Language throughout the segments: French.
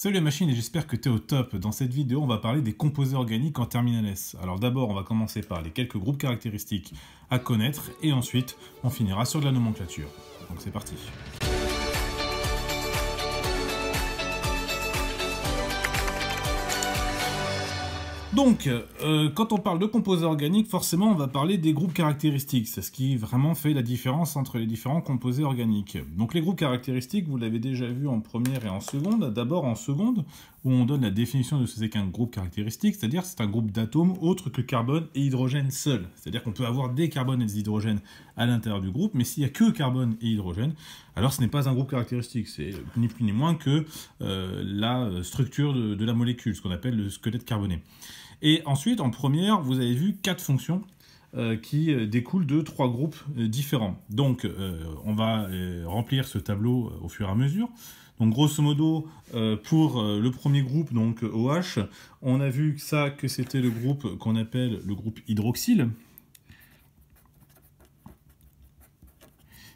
Salut les machine et j'espère que tu es au top. Dans cette vidéo, on va parler des composés organiques en terminal S. Alors d'abord, on va commencer par les quelques groupes caractéristiques à connaître et ensuite, on finira sur de la nomenclature. Donc c'est parti. Donc, euh, quand on parle de composés organiques, forcément, on va parler des groupes caractéristiques. C'est ce qui vraiment fait la différence entre les différents composés organiques. Donc, les groupes caractéristiques, vous l'avez déjà vu en première et en seconde. D'abord en seconde, où on donne la définition de ce qu'est un groupe caractéristique, c'est-à-dire c'est un groupe d'atomes autres que carbone et hydrogène seul. C'est-à-dire qu'on peut avoir des carbones et des hydrogènes à l'intérieur du groupe, mais s'il n'y a que carbone et hydrogène, alors ce n'est pas un groupe caractéristique. C'est ni plus ni moins que euh, la euh, structure de la molécule, ce qu'on appelle le squelette carboné. Et ensuite, en première, vous avez vu quatre fonctions euh, qui euh, découlent de trois groupes euh, différents. Donc, on va remplir ce tableau au fur et à mesure. Donc, grosso modo, pour le premier groupe, donc OH, on a vu que ça, que c'était le groupe qu'on appelle le groupe hydroxyle.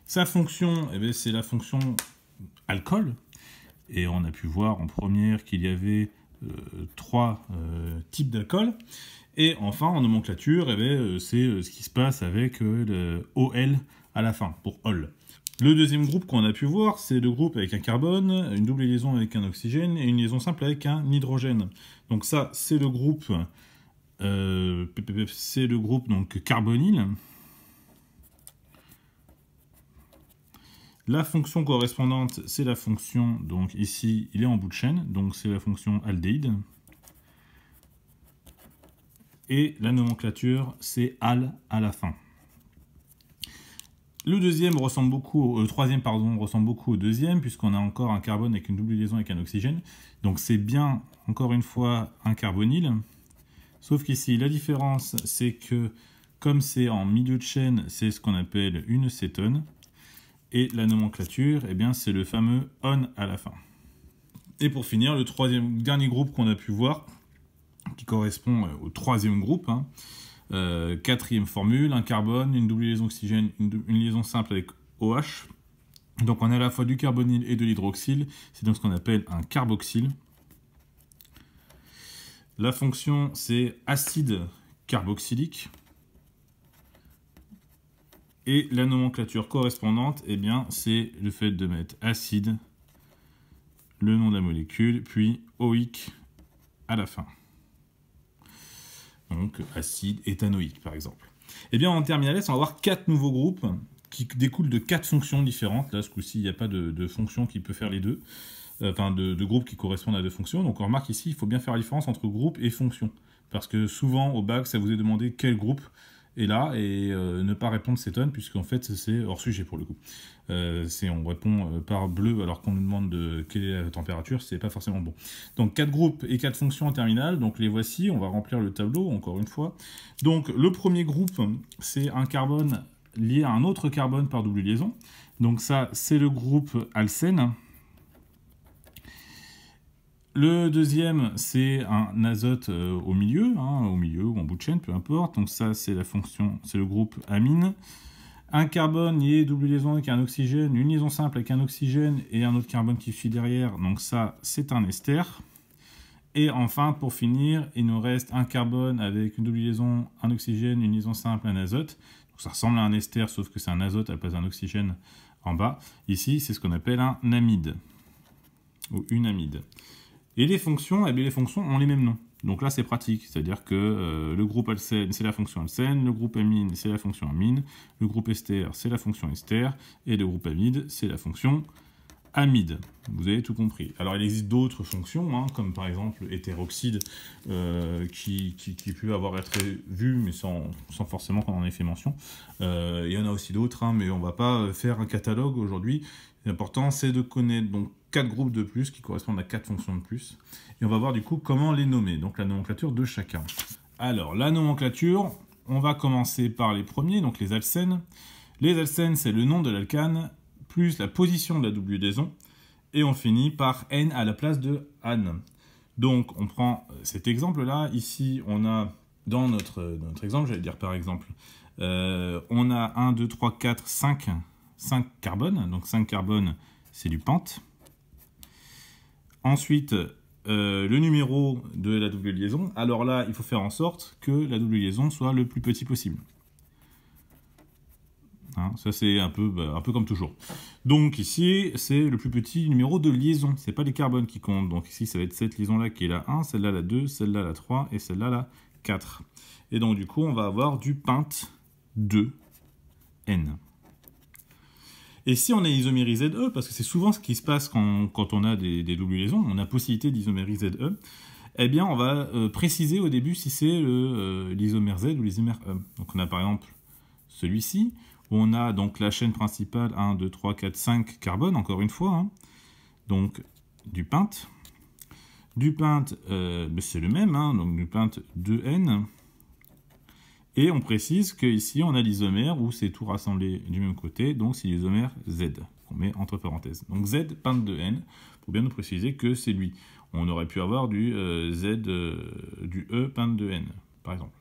Sa fonction, eh c'est la fonction alcool. Et on a pu voir en première qu'il y avait euh, trois euh, types d'alcool. Et enfin, en nomenclature, eh ben, euh, c'est ce qui se passe avec OL à la fin, pour OL. Le deuxième groupe qu'on a pu voir, c'est le groupe avec un carbone, une double liaison avec un oxygène et une liaison simple avec un hydrogène. Donc ça, c'est le groupe, c'est le groupe donc carbonyle. La fonction correspondante, c'est la fonction, donc ici, il est en bout de chaîne, donc c'est la fonction aldéhyde. Et la nomenclature, c'est al à la fin. Le deuxième ressemble beaucoup, euh, troisième pardon, ressemble beaucoup au deuxième puisqu'on a encore un carbone avec une double liaison avec un oxygène. Donc c'est bien encore une fois un carbonyl. Sauf qu'ici la différence c'est que comme c'est en milieu de chaîne, c'est ce qu'on appelle une cétone. Et la nomenclature, eh bien, c'est le fameux on à la fin. Et pour finir, le troisième, dernier groupe qu'on a pu voir, qui correspond euh, au troisième groupe, hein, euh, quatrième formule, un carbone, une double liaison oxygène, une, liaison simple avec OH. Donc on a à la fois du carbonyle et de l'hydroxyle, c'est donc ce qu'on appelle un carboxyle. La fonction c'est acide carboxylique. Et la nomenclature correspondante, eh bien, c'est le fait de mettre acide, le nom de la molécule, puis oïque à la fin. Donc acide éthanoïque, par exemple. Eh bien, en terminale on va avoir quatre nouveaux groupes qui découlent de quatre fonctions différentes. Là, ce coup-ci, il n'y a pas de, fonction qui peut faire les deux. Euh, enfin, de, de, groupes qui correspondent à deux fonctions. Donc, on remarque ici, il faut bien faire la différence entre groupe et fonction. Parce que souvent, au bac, ça vous est demandé quel groupe et là et euh, ne pas répondre s'étonne puisqu'en fait c'est hors sujet pour le coup. Euh, on répond euh, par bleu alors qu'on nous demande de quelle est la température, c'est pas forcément bon. Donc quatre groupes et quatre fonctions en terminale, donc les voici, on va remplir le tableau encore une fois. Donc le premier groupe c'est un carbone lié à un autre carbone par double liaison. Donc ça c'est le groupe alcène le deuxième, c'est un azote euh, au milieu, hein, au milieu ou en bout de chaîne, peu importe. Donc ça, c'est la fonction, c'est le groupe amine. Un carbone lié double liaison avec un oxygène, une liaison simple avec un oxygène et un autre carbone qui suit derrière. Donc ça, c'est un ester. Et enfin, pour finir, il nous reste un carbone avec une double liaison, un oxygène, une liaison simple, un azote. Donc ça ressemble à un ester, sauf que c'est un azote à la place d'un oxygène en bas. Ici, c'est ce qu'on appelle un amide ou une amide. Et les fonctions, et eh bien, les fonctions ont les mêmes noms. Donc là, c'est pratique, c'est-à-dire que euh, le groupe alcène, c'est la fonction alcène, le groupe amine, c'est la fonction amine, le groupe ester, c'est la fonction ester, et le groupe amide, c'est la fonction amide. Vous avez tout compris. Alors, il existe d'autres fonctions, hein, comme par exemple hétéroxyde, euh, qui, peut avoir été vu, mais sans, forcément qu'on en ait fait mention. Euh, il y en a aussi d'autres, hein, mais on ne va pas faire un catalogue aujourd'hui. L'important, c'est de connaître donc quatre groupes de plus qui correspondent à quatre fonctions de plus. Et on va voir du coup comment les nommer, donc la nomenclature de chacun. Alors, la nomenclature, on va commencer par les premiers, donc les alcènes. Les alcènes, c'est le nom de l'alcane plus la position de la double liaison. Et on finit par N à la place de an. Donc, on prend cet exemple-là. Ici, on a, dans notre, notre exemple, j'allais dire par exemple, euh, on a 1, 2, 3, 4, 5, 5 carbones. Donc, 5 carbones, c'est du pente. Ensuite, euh, le numéro de la double liaison. Alors là, il faut faire en sorte que la double liaison soit le plus petit possible. Hein, ça, c'est un peu, bah, un peu comme toujours. Donc ici, c'est le plus petit numéro de liaison. Ce n'est pas les carbones qui comptent. Donc ici, ça va être cette liaison-là qui est la 1, celle-là la 2, celle-là la 3 et celle-là la 4. Et donc du coup, on va avoir du pinte 2N. Et si on a isomérisé de E, parce que c'est souvent ce qui se passe quand, on a des, des doubles liaisons, on a possibilité d'isomériser ZE, e, eh bien on va euh, préciser au début si c'est euh, l'isomère Z ou l'isomère E. Donc on a par exemple celui-ci, où on a donc la chaîne principale 1, 2, 3, 4, 5 carbone, encore une fois, hein. donc du pinte. Du pinte, euh, c'est le même, hein. donc du pinte 2N. Et on précise qu'ici, on a l'isomère où c'est tout rassemblé du même côté, donc c'est l'isomère Z, qu'on met entre parenthèses. Donc Z peinte de N, pour bien nous préciser que c'est lui. On aurait pu avoir du euh, Z, euh, du E peinte de N, par exemple.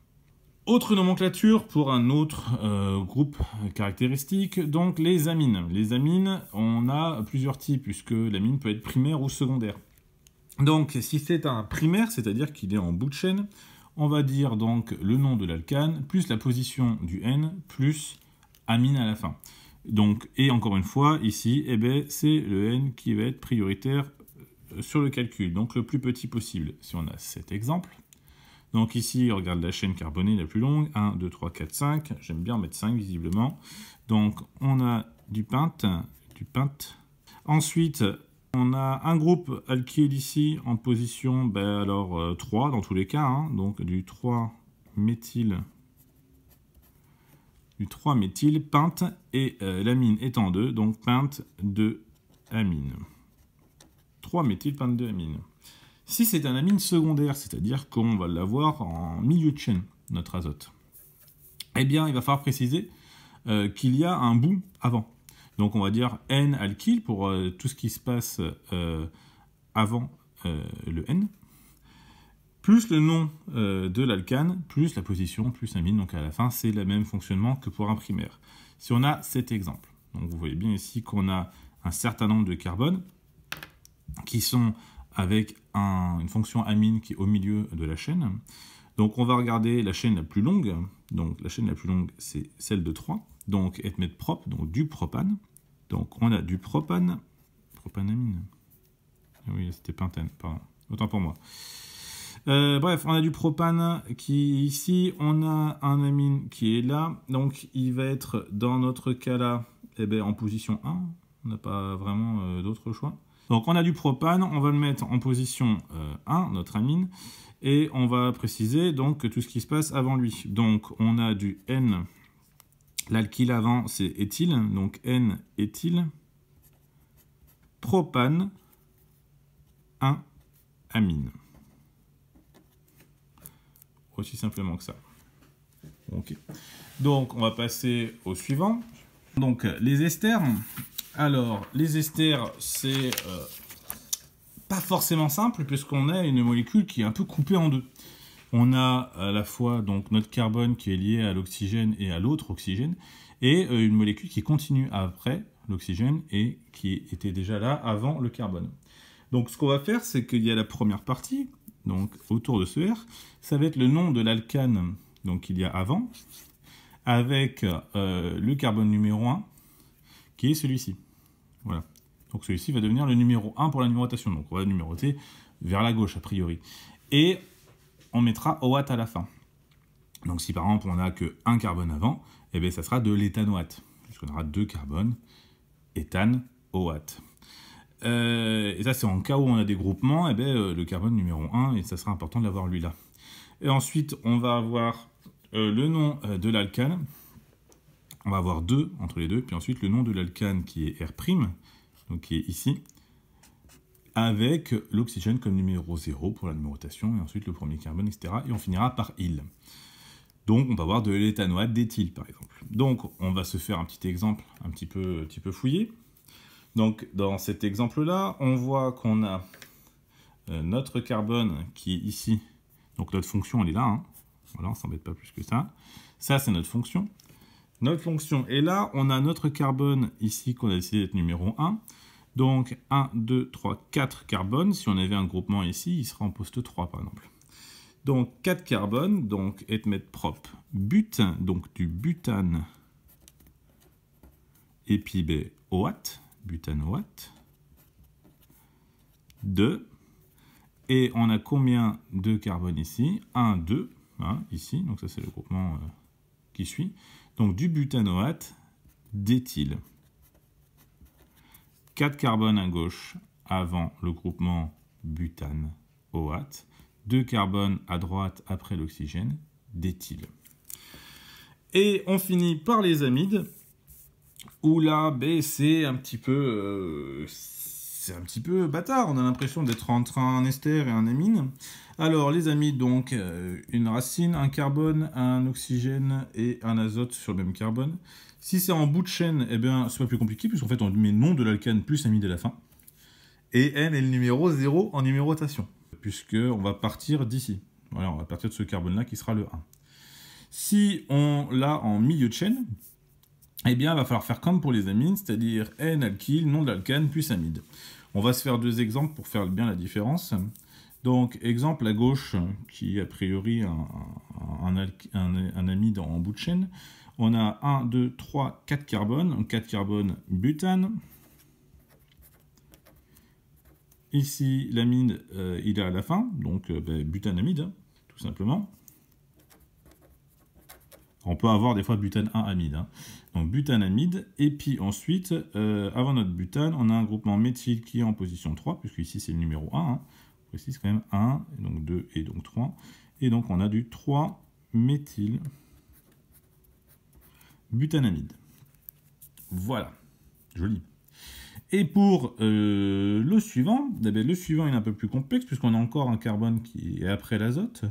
Autre nomenclature pour un autre euh, groupe caractéristique, donc les amines. Les amines, on a plusieurs types, puisque l'amine peut être primaire ou secondaire. Donc si c'est un primaire, c'est-à-dire qu'il est en bout de chaîne, on va dire donc le nom de l'alcane plus la position du N plus amine à la fin. Donc, et encore une fois, ici, eh ben, c'est le N qui va être prioritaire euh, sur le calcul, donc le plus petit possible, si on a cet exemple. Donc ici, on regarde la chaîne carbonée la plus longue, 1, 2, 3, 4, 5, j'aime bien mettre 5 visiblement. Donc on a du pint, du pint. Ensuite, on a un groupe alkyle ici en position ben, alors, 3 euh, dans tous les cas, hein. donc du 3-méthyl du 3-méthyl pinte et euh, l'amine étant 2, donc pinte de amine. 3-méthyl pinte de amine. Si c'est un amine secondaire, c'est-à-dire qu'on va l'avoir en milieu de chaîne, notre azote, eh bien il va falloir préciser euh, qu'il y a un bout avant. Donc on va dire n alkyle pour euh, tout ce qui se passe euh, avant euh, le n, plus le nom de l'alcane, plus la position, plus amine. Donc à la fin, c'est le même fonctionnement que pour un primaire. Si on a cet exemple, donc vous voyez bien ici qu'on a un certain nombre de carbones qui sont avec une fonction amine qui est au milieu de la chaîne. Donc on va regarder la chaîne la plus longue. Donc la chaîne la plus longue, c'est celle de 3. Donc être propre, donc du propane. Donc on a du propane, propanamine. Ah oui, c'était pentane, pardon. Autant pour moi. Euh, bref, on a du propane qui est ici, on a un amine qui est là, donc il va être dans notre cas là, eh ben, en position 1, on n'a pas vraiment euh, d'autre choix. Donc on a du propane, on va le mettre en position 1, euh, notre amine, et on va préciser donc tout ce qui se passe avant lui. Donc on a du N L'alkyle avant, c'est éthyle, donc n éthyl Propane 1 amine. Aussi simplement que ça. Ok. Donc, on va passer au suivant. Donc, les esters. Alors, les esters, c'est euh, pas forcément simple puisqu'on a une molécule qui est un peu coupée en deux on a à la fois donc notre carbone qui est lié à l'oxygène et à l'autre oxygène, et euh, une molécule qui continue après l'oxygène et qui était déjà là avant le carbone. Donc ce qu'on va faire, c'est qu'il y a la première partie, donc autour de ce R, ça va être le nom de l'alcane qu'il y a avant, avec euh, le carbone numéro 1, qui est celui-ci. Voilà. Donc celui-ci va devenir le numéro 1 pour la numérotation. Donc on va numéroter vers la gauche, a priori. Et on mettra Oat » à la fin. Donc si par exemple on n'a que un carbone avant, eh ben, ça sera de l'éthanoate, puisqu'on aura deux carbones, éthane, Oat. Euh, et ça c'est en cas où on a des groupements, eh bien, euh, le carbone numéro 1, et ça sera important de l'avoir lui là. Et ensuite on va avoir euh, le nom de l'alcane, on va avoir deux entre les deux, puis ensuite le nom de l'alcane qui est R', donc qui est ici, avec l'oxygène comme numéro 0 pour la numérotation, et ensuite le premier carbone, etc. Et on finira par il. Donc on va avoir de l'éthanoate d'éthyle, par exemple. Donc on va se faire un petit exemple un petit peu, peu fouillé. Donc dans cet exemple-là, on voit qu'on a euh, notre carbone qui est ici. Donc notre fonction, elle est là. Hein. Voilà, on ne s'embête pas plus que ça. Ça, c'est notre fonction. Notre fonction est là. On a notre carbone ici qu'on a décidé d'être numéro 1. Donc 1, 2, 3, 4 carbones. Si on avait un groupement ici, il sera en poste 3 par exemple. Donc 4 carbones, donc mettre propre, butin, donc du butane épibéoate, ben, butanoate, 2. Et on a combien de carbones ici 1, 2, hein, ici, donc ça c'est le groupement euh, qui suit. Donc du butanoate d'éthyle. 4 carbones à gauche avant le groupement butane OH, 2 carbones à droite après l'oxygène, d'éthyle. Et on finit par les amides, où là, c'est un petit peu... Euh, c'est un petit peu bâtard, on a l'impression d'être entre un ester et un amine. Alors les amides, donc euh, une racine, un carbone, un oxygène et un azote sur le même carbone. Si c'est en bout de chaîne, eh bien, c'est pas plus compliqué, puisqu'en fait, on met nom de l'alcane plus amide à la fin. Et N est le numéro 0 en numérotation, puisqu'on va partir d'ici. Voilà, on va partir de ce carbone-là qui sera le 1. Si on l'a en milieu de chaîne, eh bien, il va falloir faire comme pour les amines, c'est-à-dire N alkyle, nom de l'alcane, plus amide. On va se faire deux exemples pour faire bien la différence. Donc, exemple à gauche, qui est a priori un, un amide en bout de chaîne, on a 1, 2, 3, 4 carbones, 4 carbones butane. Ici, l'amine, euh, il est à la fin, donc euh, ben, butanamide, hein, tout simplement. On peut avoir des fois butane 1 amide. Hein. Donc butanamide. Et puis ensuite, euh, avant notre butane, on a un groupement méthyl qui est en position 3, puisque ici c'est le numéro 1. Hein. c'est quand même 1, donc 2 et donc 3. Et donc on a du 3 méthyle butanamide. Voilà, joli. Et pour euh, le suivant, eh ben, le suivant est un peu plus complexe puisqu'on a encore un carbone qui est après l'azote.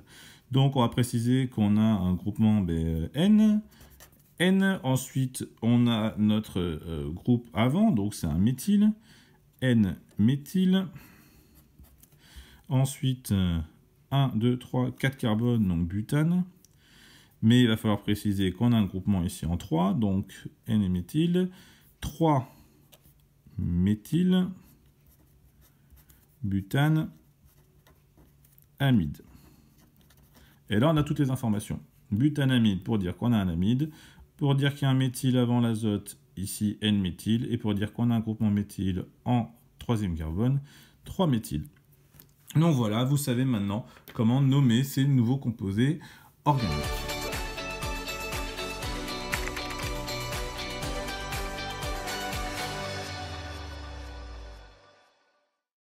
Donc on va préciser qu'on a un groupement ben, N. N, ensuite on a notre euh, groupe avant, donc c'est un méthyle. N méthyle. Ensuite 1, 2, 3, 4 carbones, donc butane. Mais il va falloir préciser qu'on a un groupement ici en 3, donc N-méthyle, 3 méthyl butane, amide. Et là, on a toutes les informations. Butane-amide pour dire qu'on a un amide, pour dire qu'il y a un méthyle avant l'azote, ici n méthyl et pour dire qu'on a un groupement méthyle en troisième carbone, 3-méthyle. Donc voilà, vous savez maintenant comment nommer ces nouveaux composés organiques.